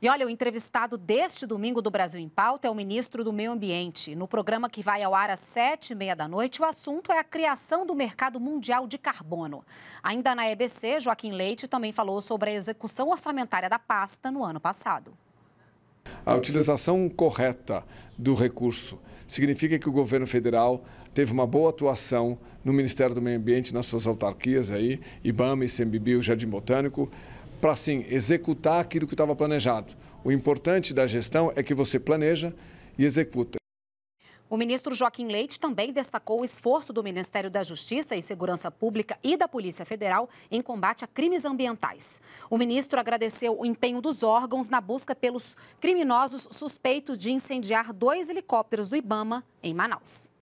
E olha, o entrevistado deste domingo do Brasil em Pauta é o ministro do Meio Ambiente. No programa que vai ao ar às sete e meia da noite, o assunto é a criação do mercado mundial de carbono. Ainda na EBC, Joaquim Leite também falou sobre a execução orçamentária da pasta no ano passado. A utilização correta do recurso significa que o governo federal teve uma boa atuação no Ministério do Meio Ambiente, nas suas autarquias aí, IBAMA, ICMBio, Jardim Botânico, para assim executar aquilo que estava planejado. O importante da gestão é que você planeja e executa. O ministro Joaquim Leite também destacou o esforço do Ministério da Justiça e Segurança Pública e da Polícia Federal em combate a crimes ambientais. O ministro agradeceu o empenho dos órgãos na busca pelos criminosos suspeitos de incendiar dois helicópteros do Ibama em Manaus.